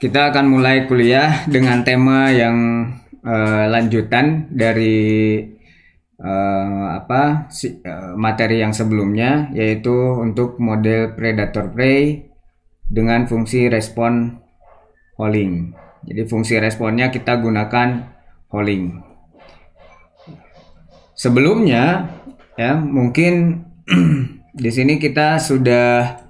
Kita akan mulai kuliah dengan tema yang uh, lanjutan dari uh, apa si, uh, materi yang sebelumnya yaitu untuk model predator prey dengan fungsi respon holding. Jadi fungsi responnya kita gunakan holding. Sebelumnya ya mungkin di sini kita sudah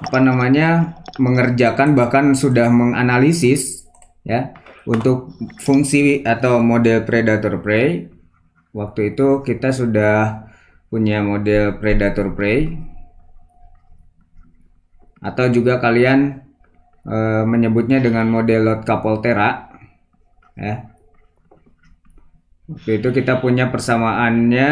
apa namanya mengerjakan bahkan sudah menganalisis ya untuk fungsi atau model predator prey waktu itu kita sudah punya model predator prey atau juga kalian e, menyebutnya dengan model Lot Capoltera ya waktu itu kita punya persamaannya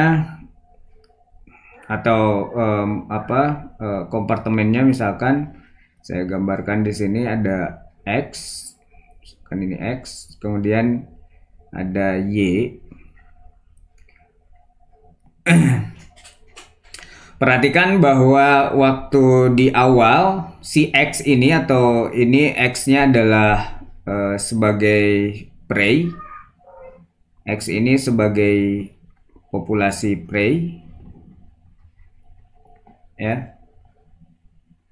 atau um, apa uh, kompartemennya misalkan saya gambarkan di sini ada x kan ini x kemudian ada y perhatikan bahwa waktu di awal si x ini atau ini x-nya adalah uh, sebagai prey x ini sebagai populasi prey ya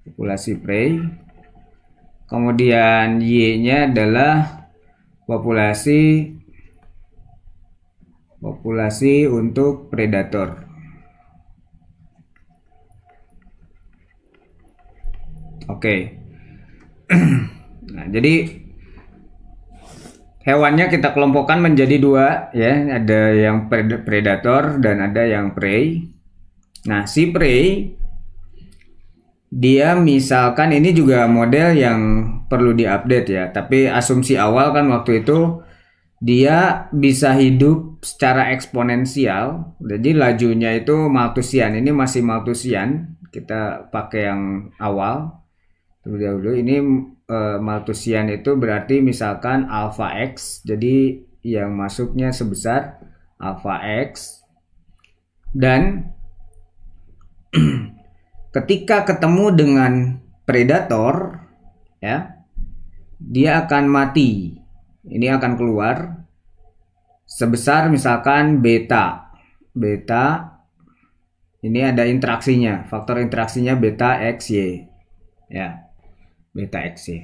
populasi prey kemudian y nya adalah populasi populasi untuk predator oke nah jadi hewannya kita kelompokkan menjadi dua ya ada yang predator dan ada yang prey nah si prey dia misalkan ini juga model yang perlu diupdate ya, tapi asumsi awal kan waktu itu dia bisa hidup secara eksponensial. Jadi lajunya itu Malthusian. Ini masih Malthusian. Kita pakai yang awal. Dulu dahulu. ini e, Malthusian itu berarti misalkan alpha x. Jadi yang masuknya sebesar alpha x dan eh, ketika ketemu dengan predator ya dia akan mati ini akan keluar sebesar misalkan beta beta ini ada interaksinya faktor interaksinya beta x y ya beta x y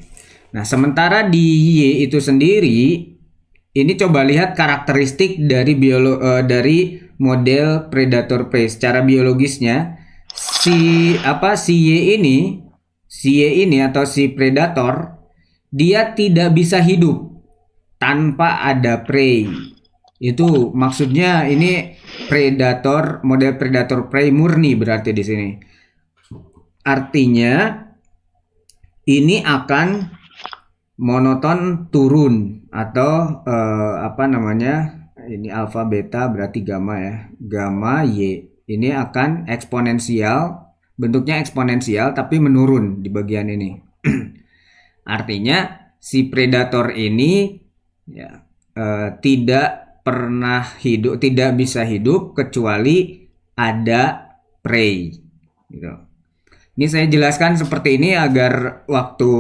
nah sementara di y itu sendiri ini coba lihat karakteristik dari biolo uh, dari model predator prey secara biologisnya si apa si Y ini, si Y ini atau si predator, dia tidak bisa hidup tanpa ada prey. Itu maksudnya ini predator model predator prey murni berarti di sini. Artinya ini akan monoton turun atau eh, apa namanya? Ini alfa beta berarti gamma ya. Gamma Y ini akan eksponensial, bentuknya eksponensial tapi menurun di bagian ini. Artinya si predator ini ya, e, tidak pernah hidup, tidak bisa hidup kecuali ada prey. Gitu. Ini saya jelaskan seperti ini agar waktu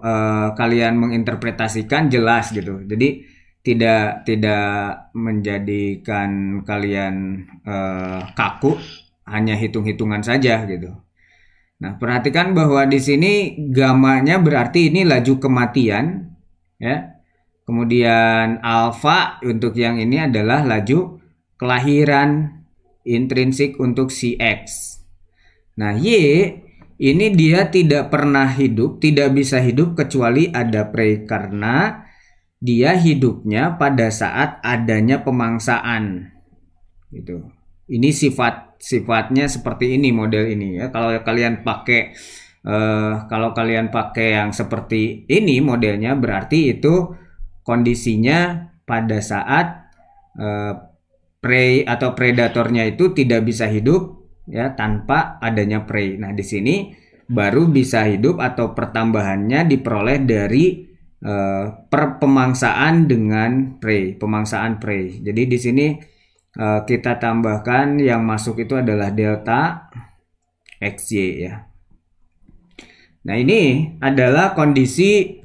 e, kalian menginterpretasikan jelas gitu. Jadi tidak tidak menjadikan kalian uh, kaku hanya hitung-hitungan saja gitu. Nah, perhatikan bahwa di sini gamanya berarti ini laju kematian ya. Kemudian alfa untuk yang ini adalah laju kelahiran intrinsik untuk si X. Nah, Y ini dia tidak pernah hidup, tidak bisa hidup kecuali ada pre karena dia hidupnya pada saat adanya pemangsaan gitu ini sifat sifatnya seperti ini model ini ya kalau kalian pakai eh, kalau kalian pakai yang seperti ini modelnya berarti itu kondisinya pada saat pre eh, prey atau predatornya itu tidak bisa hidup ya tanpa adanya prey nah di sini baru bisa hidup atau pertambahannya diperoleh dari Eh, per pemangsaan dengan pre, pemangsaan pre. Jadi di sini uh, kita tambahkan yang masuk itu adalah delta xy ya. Nah, ini adalah kondisi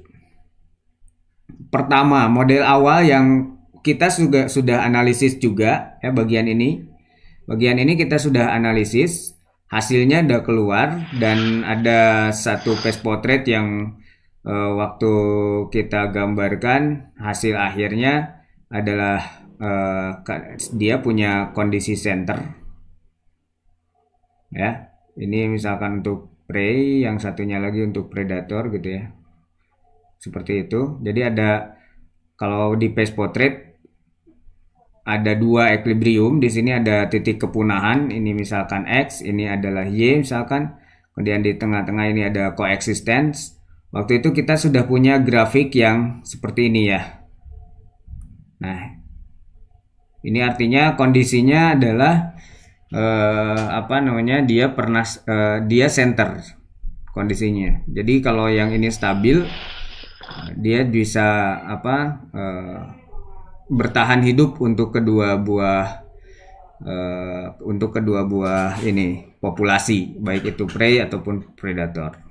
pertama, model awal yang kita sudah sudah analisis juga ya bagian ini. Bagian ini kita sudah analisis, hasilnya udah keluar dan ada satu face portrait yang uh, waktu kita gambarkan hasil akhirnya adalah uh, dia punya kondisi center ya ini misalkan untuk prey yang satunya lagi untuk predator gitu ya seperti itu jadi ada kalau di page portrait ada dua equilibrium di sini ada titik kepunahan ini misalkan x ini adalah y misalkan kemudian di tengah-tengah ini ada coexistence Waktu itu kita sudah punya grafik yang seperti ini ya. Nah, ini artinya kondisinya adalah eh, apa namanya? Dia pernah eh, dia center kondisinya. Jadi kalau yang ini stabil, dia bisa apa? Eh, bertahan hidup untuk kedua buah eh, untuk kedua buah ini populasi baik itu prey ataupun predator.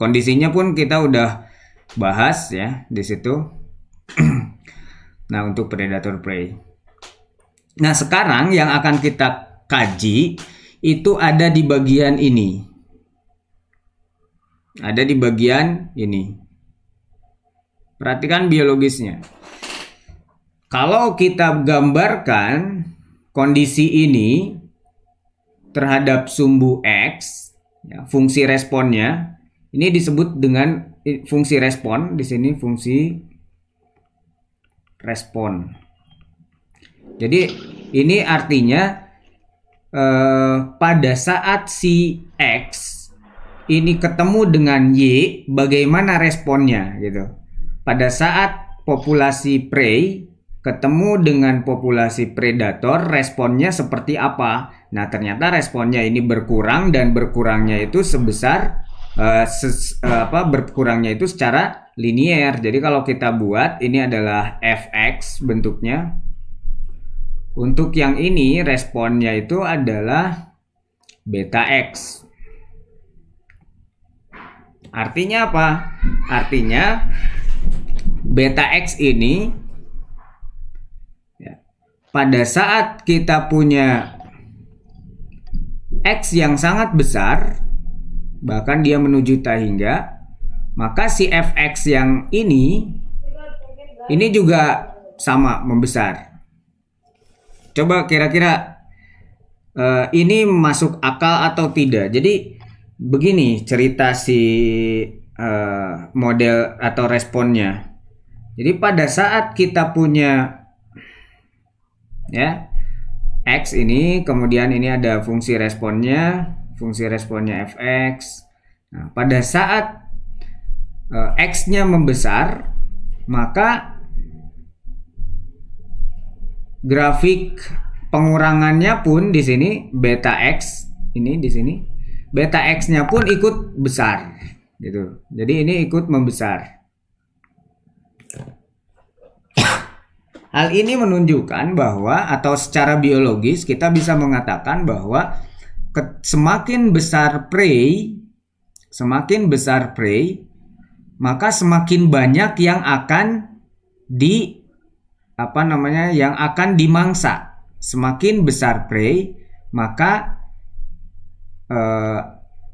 Kondisinya pun kita udah bahas ya di situ. nah, untuk predator prey. Nah, sekarang yang akan kita kaji itu ada di bagian ini. Ada di bagian ini. Perhatikan biologisnya. Kalau kita gambarkan kondisi ini terhadap sumbu X, ya, fungsi responnya ini disebut dengan fungsi respon. Di sini fungsi respon. Jadi ini artinya eh, pada saat si X ini ketemu dengan Y, bagaimana responnya gitu. Pada saat populasi prey ketemu dengan populasi predator, responnya seperti apa? Nah, ternyata responnya ini berkurang dan berkurangnya itu sebesar Eh, ses, eh, apa berkurangnya itu secara linier. Jadi kalau kita buat ini adalah fx bentuknya. Untuk yang ini responnya itu adalah beta x. Artinya apa? Artinya beta x ini ya, pada saat kita punya x yang sangat besar bahkan dia menuju tahingga maka si fx yang ini ini juga sama membesar coba kira-kira uh, ini masuk akal atau tidak jadi begini cerita si uh, model atau responnya jadi pada saat kita punya ya x ini kemudian ini ada fungsi responnya fungsi responnya fx. Nah, pada saat uh, x-nya membesar, maka grafik pengurangannya pun di sini beta x ini di sini beta x-nya pun ikut besar gitu. Jadi ini ikut membesar. Hal ini menunjukkan bahwa atau secara biologis kita bisa mengatakan bahwa semakin besar prey, semakin besar prey, maka semakin banyak yang akan di apa namanya yang akan dimangsa. Semakin besar prey, maka eh,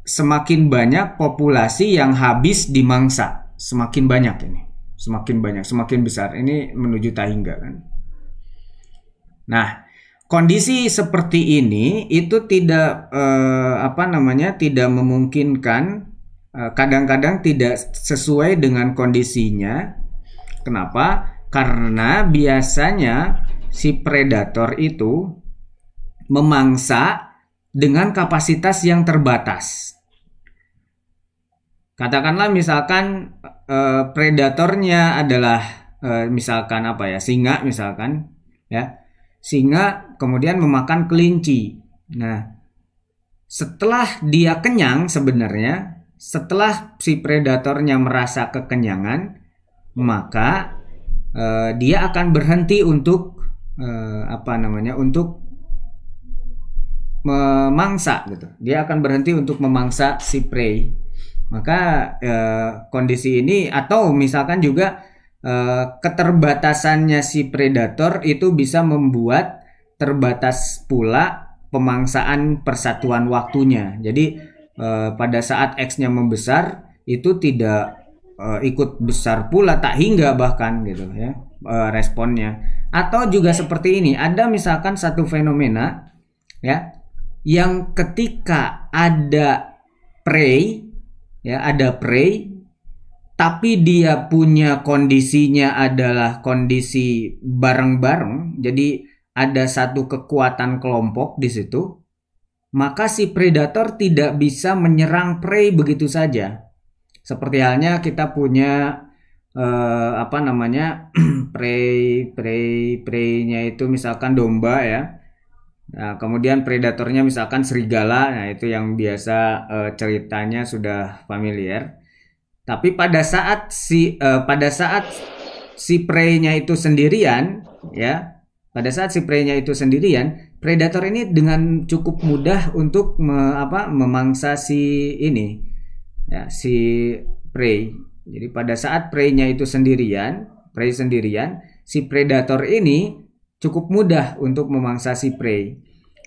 semakin banyak populasi yang habis dimangsa. Semakin banyak ini, semakin banyak, semakin besar. Ini menuju tahingga kan. Nah, kondisi seperti ini itu tidak eh, apa namanya tidak memungkinkan eh, kadang-kadang eh, tidak sesuai dengan kondisinya. Kenapa? Karena biasanya si predator itu memangsa dengan kapasitas yang terbatas. Katakanlah misalkan eh, predatornya adalah eh, misalkan apa ya, singa misalkan ya sehingga kemudian memakan kelinci. Nah, setelah dia kenyang sebenarnya, setelah si predatornya merasa kekenyangan, maka eh, dia akan berhenti untuk eh, apa namanya? untuk memangsa gitu. Dia akan berhenti untuk memangsa si prey. Maka eh, kondisi ini atau misalkan juga Eh, keterbatasannya si predator itu bisa membuat terbatas pula pemangsaan persatuan waktunya. Jadi uh, pada saat X-nya membesar itu tidak uh, ikut besar pula tak hingga bahkan gitu ya uh, responnya. Atau juga seperti ini, ada misalkan satu fenomena ya yang ketika ada prey ya ada prey tapi dia punya kondisinya adalah kondisi bareng-bareng, jadi ada satu kekuatan kelompok di situ, maka si predator tidak bisa menyerang prey begitu saja. Seperti halnya kita punya eh, apa namanya prey prey preynya itu misalkan domba ya. Nah, kemudian predatornya misalkan serigala, nah itu yang biasa eh, ceritanya sudah familiar. Tapi pada saat si uh, pada saat si prey-nya itu sendirian, ya. Pada saat si prey-nya itu sendirian, predator ini dengan cukup mudah untuk me, apa memangsa si ini ya, si prey. Jadi pada saat prey-nya itu sendirian, prey sendirian, si predator ini cukup mudah untuk memangsa si prey.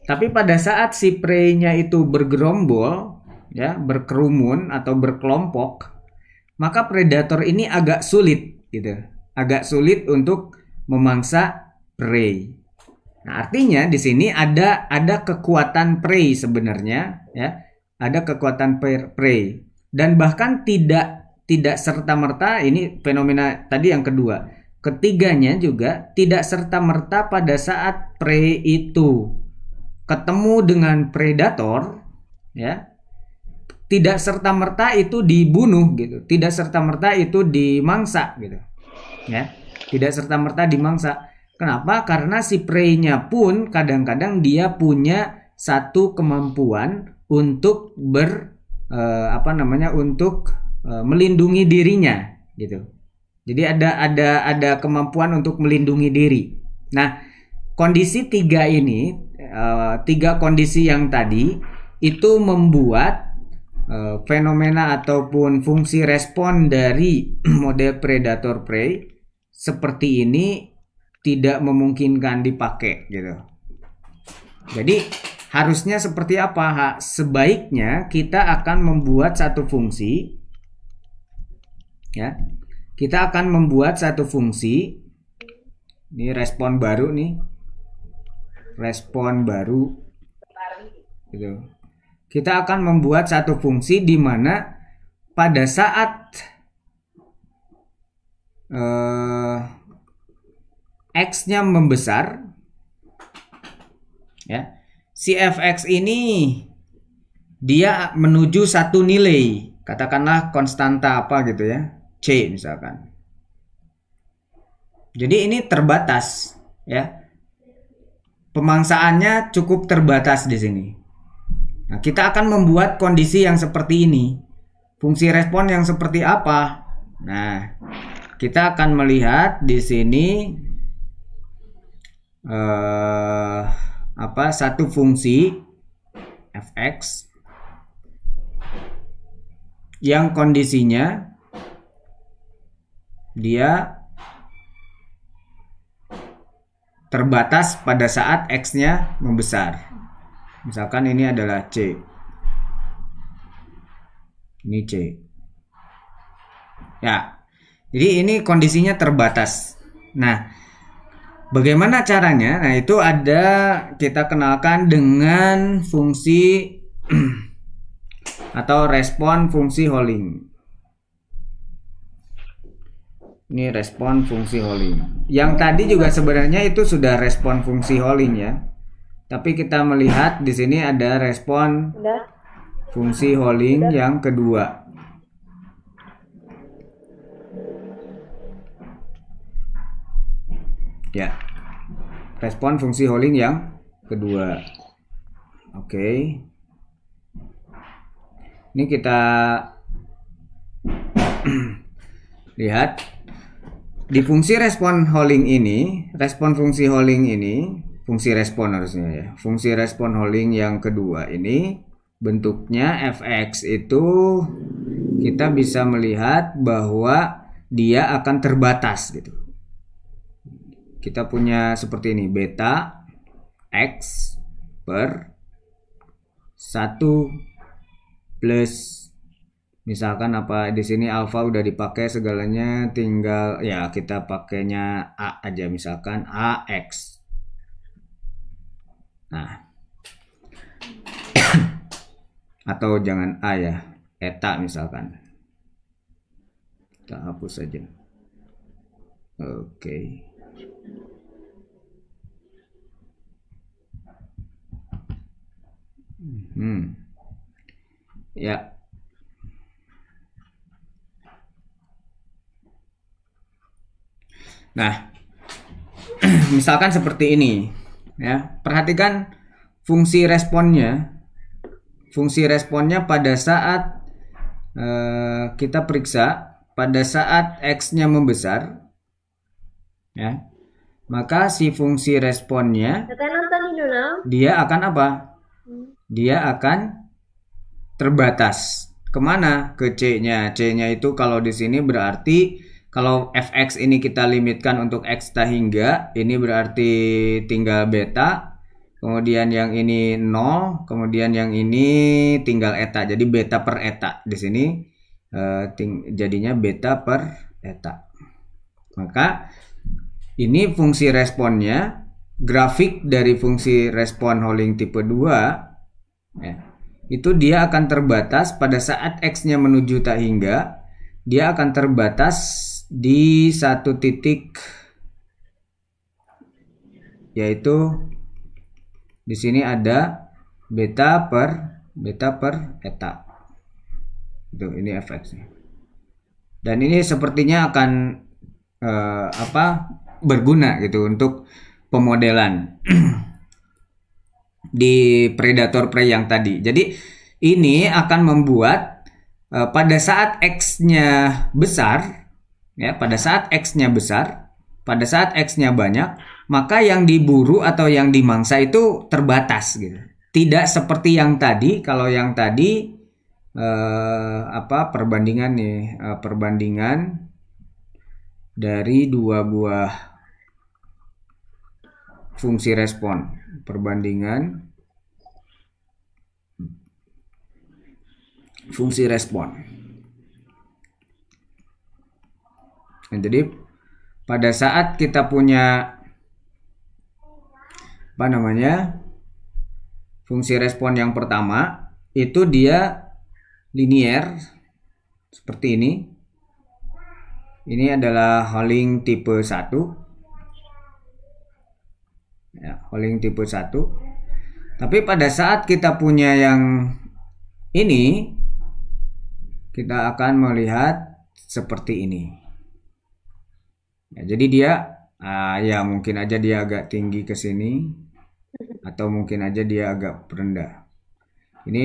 Tapi pada saat si prey-nya itu bergerombol, ya, berkerumun atau berkelompok, maka predator ini agak sulit gitu. Agak sulit untuk memangsa prey. Nah, artinya di sini ada ada kekuatan prey sebenarnya ya. Ada kekuatan prey dan bahkan tidak tidak serta-merta ini fenomena tadi yang kedua. Ketiganya juga tidak serta-merta pada saat prey itu ketemu dengan predator ya tidak serta merta itu dibunuh gitu tidak serta merta itu dimangsa gitu ya tidak serta merta dimangsa kenapa karena si preynya pun kadang-kadang dia punya satu kemampuan untuk ber eh, apa namanya untuk eh, melindungi dirinya gitu jadi ada ada ada kemampuan untuk melindungi diri nah kondisi tiga ini eh, tiga kondisi yang tadi itu membuat Eh, fenomena ataupun fungsi respon dari model predator prey seperti ini tidak memungkinkan dipakai gitu. Jadi harusnya seperti apa? Ha, sebaiknya kita akan membuat satu fungsi ya. Kita akan membuat satu fungsi ini respon baru nih. Respon baru gitu. Kita akan membuat satu fungsi di mana pada saat uh, eh, x-nya membesar, ya, si fx ini dia menuju satu nilai, katakanlah konstanta apa gitu ya, c misalkan. Jadi ini terbatas, ya. Pemangsaannya cukup terbatas di sini. Nah, kita akan membuat kondisi yang seperti ini. Fungsi respon yang seperti apa? Nah, kita akan melihat di sini eh, apa satu fungsi fx yang kondisinya dia terbatas pada saat x-nya membesar. Misalkan ini adalah C. Ini C. Ya. Jadi ini kondisinya terbatas. Nah, bagaimana caranya? Nah, itu ada kita kenalkan dengan fungsi atau respon fungsi holding. Ini respon fungsi holding. Yang tadi juga sebenarnya itu sudah respon fungsi holding ya. Tapi kita melihat di sini ada respon Udah. fungsi holding Udah. yang kedua. Ya. Respon fungsi holding yang kedua. Oke. Okay. Ini kita lihat di fungsi respon holding ini, respon fungsi holding ini fungsi respon harusnya ya. Fungsi respon holding yang kedua ini bentuknya fx itu kita bisa melihat bahwa dia akan terbatas gitu. Kita punya seperti ini beta x per 1 plus misalkan apa di sini alfa udah dipakai segalanya tinggal ya kita pakainya a aja misalkan ax Nah. Atau jangan A ya. Eta misalkan. Kita hapus saja. Oke. Okay. Hmm. Ya. Nah, misalkan seperti ini ya. Perhatikan fungsi responnya. Fungsi responnya pada saat eh, kita periksa pada saat x-nya membesar ya. Maka si fungsi responnya dia akan apa? Hmm. Dia akan terbatas. Kemana? Ke C-nya. C-nya itu kalau di sini berarti kalau fx ini kita limitkan untuk x tak hingga, ini berarti tinggal beta. Kemudian yang ini 0, kemudian yang ini tinggal eta. Jadi beta per eta di sini eh, jadinya beta per eta. Maka ini fungsi responnya, grafik dari fungsi respon holding tipe 2 ya, itu dia akan terbatas pada saat x-nya menuju tak hingga, dia akan terbatas di satu titik yaitu di sini ada beta per beta per eta. Itu ini fx-nya. Dan ini sepertinya akan eh, apa? berguna gitu untuk pemodelan di predator prey yang tadi. Jadi ini akan membuat eh, pada saat x-nya besar ya pada saat x-nya besar, pada saat x-nya banyak, maka yang diburu atau yang dimangsa itu terbatas gitu. Tidak seperti yang tadi, kalau yang tadi eh, apa perbandingan nih, eh, perbandingan dari dua buah fungsi respon, perbandingan fungsi respon. Nah, jadi pada saat kita punya apa namanya fungsi respon yang pertama itu dia linier seperti ini. Ini adalah holding tipe 1. Ya, Holling tipe 1. Tapi pada saat kita punya yang ini kita akan melihat seperti ini. Ya, jadi dia uh, ya mungkin aja dia agak tinggi ke sini atau mungkin aja dia agak rendah. Ini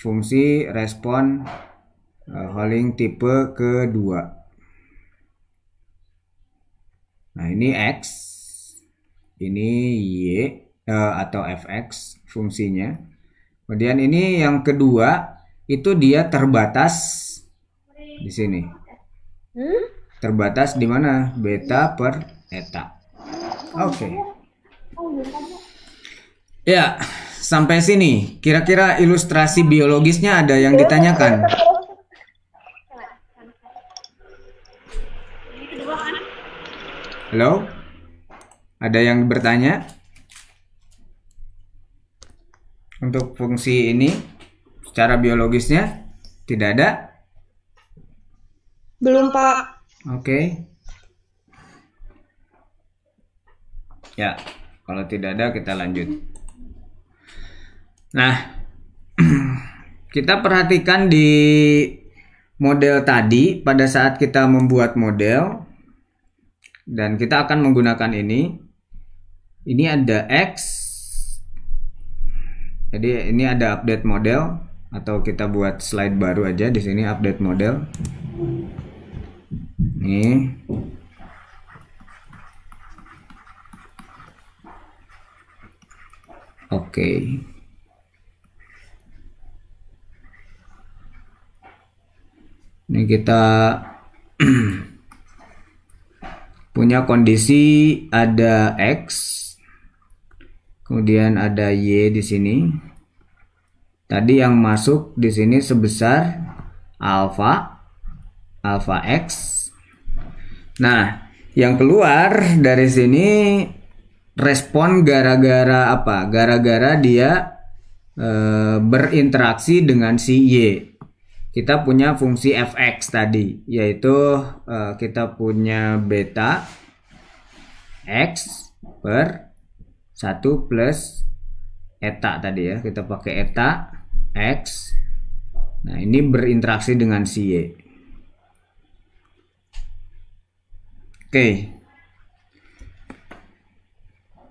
fungsi respon uh, ah, Holling tipe kedua. Nah, ini x, ini y uh, atau fx fungsinya. Kemudian ini yang kedua itu dia terbatas di sini. Hmm? terbatas di mana beta per eta. Oke. Okay. Ya, sampai sini. Kira-kira ilustrasi biologisnya ada yang ditanyakan? Halo? Ada yang bertanya? Untuk fungsi ini secara biologisnya tidak ada? Belum, Pak. Oke. Ya, kalau tidak ada kita lanjut. Nah, kita perhatikan di model tadi pada saat kita membuat model dan kita akan menggunakan ini. Ini ada X. Jadi ini ada update model atau kita buat slide baru aja di sini update model ini oke ini kita punya kondisi ada x kemudian ada y di sini tadi yang masuk di sini sebesar alfa alfa x Nah, yang keluar dari sini respon gara-gara apa? Gara-gara dia e, berinteraksi dengan si Y. Kita punya fungsi fx tadi, yaitu e, kita punya beta x per 1 plus eta tadi ya. Kita pakai eta x. Nah, ini berinteraksi dengan si Y. okay.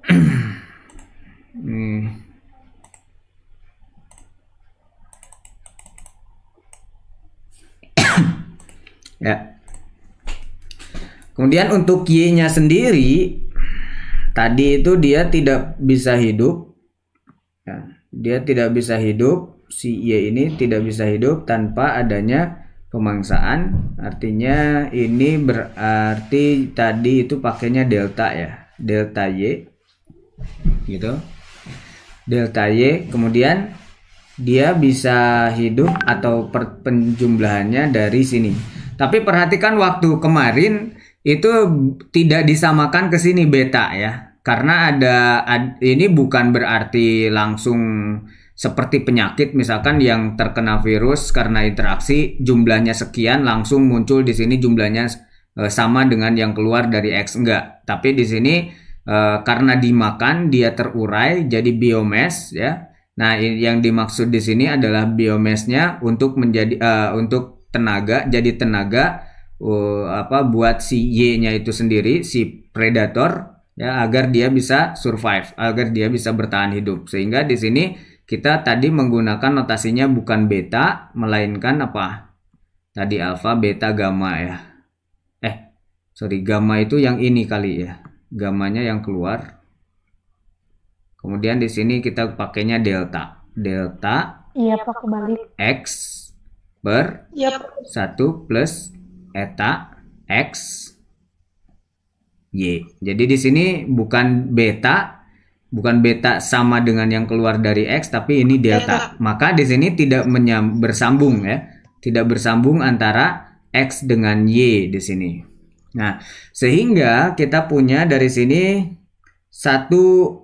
Hmm. ya kemudian untuk y nya sendiri tadi itu dia tidak bisa hidup ya. dia tidak bisa hidup si y ini tidak bisa hidup tanpa adanya pemangsaan artinya ini berarti tadi itu pakainya delta ya delta y gitu delta y kemudian dia bisa hidup atau per, penjumlahannya dari sini tapi perhatikan waktu kemarin itu tidak disamakan ke sini beta ya karena ada ini bukan berarti langsung seperti penyakit misalkan yang terkena virus karena interaksi jumlahnya sekian langsung muncul di sini jumlahnya e, sama dengan yang keluar dari X enggak tapi di sini e, karena dimakan dia terurai jadi biomass ya nah yang dimaksud di sini adalah biomassnya untuk menjadi e, untuk tenaga jadi tenaga e, apa buat si Y-nya itu sendiri si predator ya agar dia bisa survive agar dia bisa bertahan hidup sehingga di sini kita tadi menggunakan notasinya bukan beta, melainkan apa? Tadi alfa, beta, gamma ya. Eh, sorry, gamma itu yang ini kali ya. Gamanya yang keluar. Kemudian di sini kita pakainya delta. Delta. Iya, Pak, kebalik. X per yep. Iya. 1 plus eta X Y. Jadi di sini bukan beta bukan beta sama dengan yang keluar dari X tapi ini delta. Maka di sini tidak menyam, bersambung ya. Tidak bersambung antara X dengan Y di sini. Nah, sehingga kita punya dari sini satu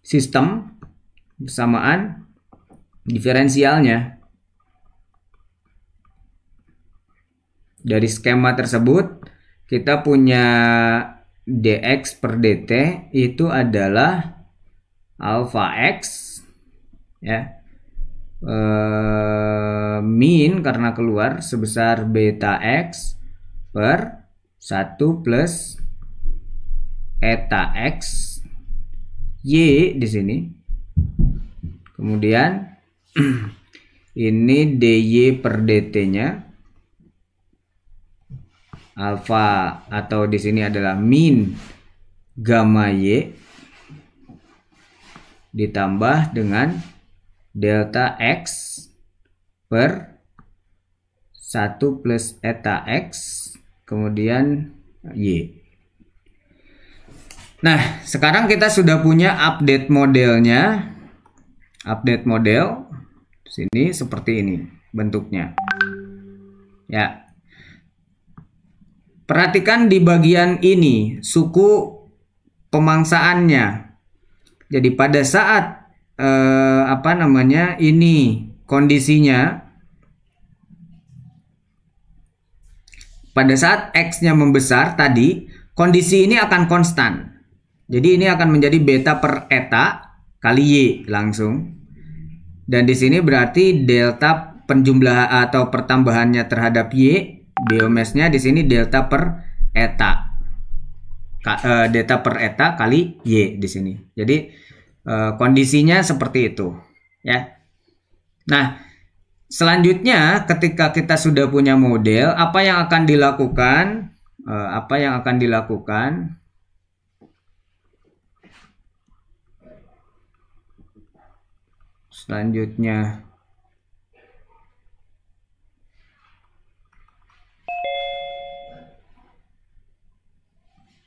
sistem persamaan diferensialnya dari skema tersebut kita punya dx per dt itu adalah alpha x ya e, min karena keluar sebesar beta x per 1 plus eta x y di sini kemudian ini dy per dt nya alfa atau di sini adalah min gamma y ditambah dengan delta x per 1 plus eta x kemudian y. Nah, sekarang kita sudah punya update modelnya. Update model sini seperti ini bentuknya. Ya, Perhatikan di bagian ini suku pemangsaannya. Jadi pada saat eh, apa namanya ini kondisinya pada saat x-nya membesar tadi kondisi ini akan konstan. Jadi ini akan menjadi beta per eta kali y langsung. Dan di sini berarti delta penjumlah atau pertambahannya terhadap y biomassnya di sini delta per eta. Ka, e, delta per eta kali y di sini. Jadi e, kondisinya seperti itu, ya. Nah, selanjutnya ketika kita sudah punya model, apa yang akan dilakukan? E, apa yang akan dilakukan? Selanjutnya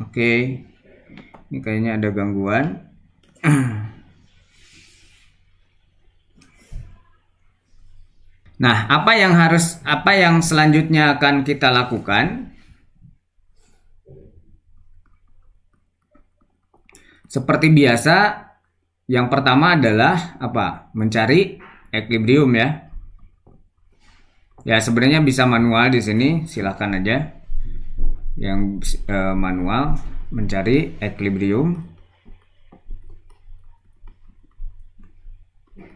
Oke. Okay. Ini kayaknya ada gangguan. Nah, apa yang harus apa yang selanjutnya akan kita lakukan? Seperti biasa, yang pertama adalah apa? Mencari equilibrium ya. Ya, sebenarnya bisa manual di sini, silahkan aja yang uh, manual mencari equilibrium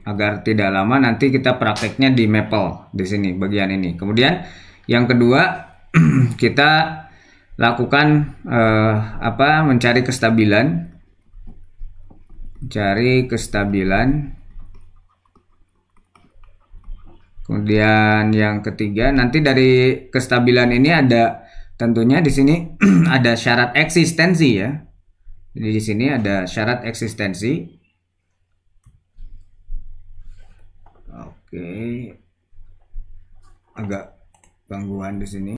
agar tidak lama nanti kita prakteknya di maple di sini bagian ini. Kemudian yang kedua kita lakukan uh, apa mencari kestabilan cari kestabilan kemudian yang ketiga nanti dari kestabilan ini ada Tentunya di sini ada syarat eksistensi ya. Jadi di sini ada syarat eksistensi. Oke. Agak gangguan di sini.